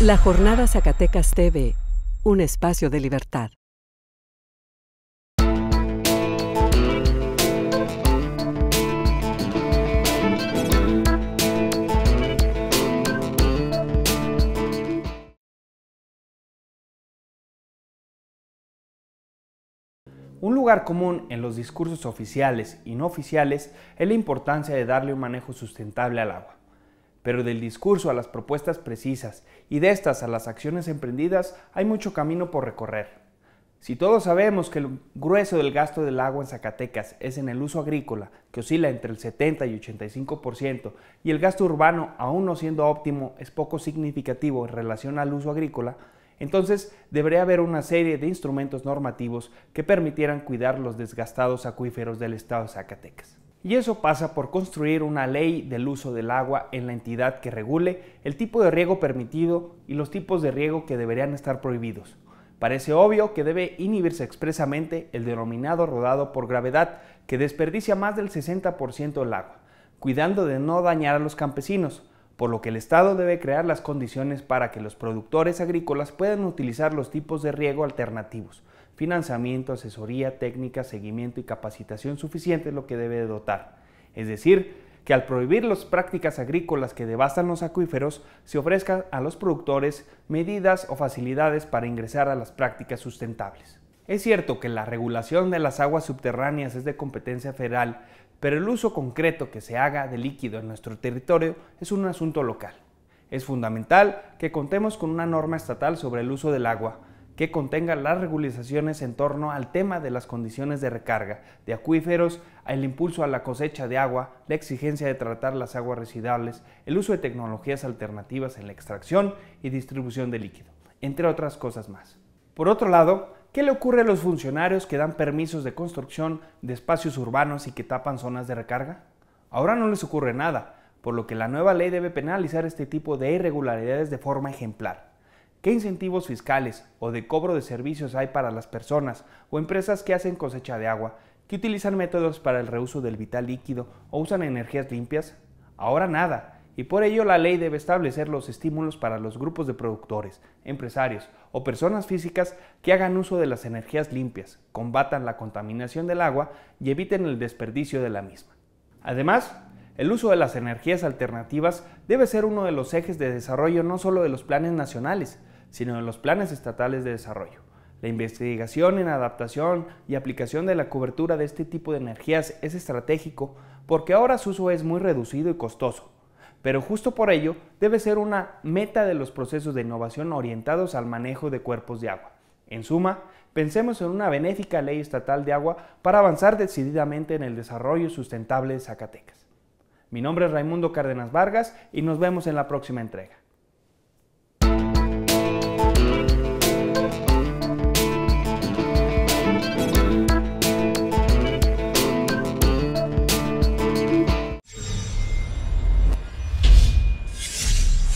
La Jornada Zacatecas TV, un espacio de libertad. Un lugar común en los discursos oficiales y no oficiales es la importancia de darle un manejo sustentable al agua pero del discurso a las propuestas precisas y de estas a las acciones emprendidas hay mucho camino por recorrer. Si todos sabemos que el grueso del gasto del agua en Zacatecas es en el uso agrícola, que oscila entre el 70 y 85%, y el gasto urbano, aún no siendo óptimo, es poco significativo en relación al uso agrícola, entonces debería haber una serie de instrumentos normativos que permitieran cuidar los desgastados acuíferos del estado de Zacatecas y eso pasa por construir una ley del uso del agua en la entidad que regule el tipo de riego permitido y los tipos de riego que deberían estar prohibidos. Parece obvio que debe inhibirse expresamente el denominado rodado por gravedad, que desperdicia más del 60% del agua, cuidando de no dañar a los campesinos, por lo que el Estado debe crear las condiciones para que los productores agrícolas puedan utilizar los tipos de riego alternativos, financiamiento, asesoría, técnica, seguimiento y capacitación suficiente lo que debe dotar. Es decir, que al prohibir las prácticas agrícolas que devastan los acuíferos, se ofrezcan a los productores medidas o facilidades para ingresar a las prácticas sustentables. Es cierto que la regulación de las aguas subterráneas es de competencia federal, pero el uso concreto que se haga de líquido en nuestro territorio es un asunto local. Es fundamental que contemos con una norma estatal sobre el uso del agua, que contenga las regularizaciones en torno al tema de las condiciones de recarga de acuíferos, el impulso a la cosecha de agua, la exigencia de tratar las aguas residuales, el uso de tecnologías alternativas en la extracción y distribución de líquido, entre otras cosas más. Por otro lado, ¿qué le ocurre a los funcionarios que dan permisos de construcción de espacios urbanos y que tapan zonas de recarga? Ahora no les ocurre nada, por lo que la nueva ley debe penalizar este tipo de irregularidades de forma ejemplar. ¿Qué incentivos fiscales o de cobro de servicios hay para las personas o empresas que hacen cosecha de agua, que utilizan métodos para el reuso del vital líquido o usan energías limpias? Ahora nada, y por ello la ley debe establecer los estímulos para los grupos de productores, empresarios o personas físicas que hagan uso de las energías limpias, combatan la contaminación del agua y eviten el desperdicio de la misma. Además, el uso de las energías alternativas debe ser uno de los ejes de desarrollo no solo de los planes nacionales, sino en los planes estatales de desarrollo. La investigación en adaptación y aplicación de la cobertura de este tipo de energías es estratégico porque ahora su uso es muy reducido y costoso, pero justo por ello debe ser una meta de los procesos de innovación orientados al manejo de cuerpos de agua. En suma, pensemos en una benéfica ley estatal de agua para avanzar decididamente en el desarrollo sustentable de Zacatecas. Mi nombre es Raimundo Cárdenas Vargas y nos vemos en la próxima entrega.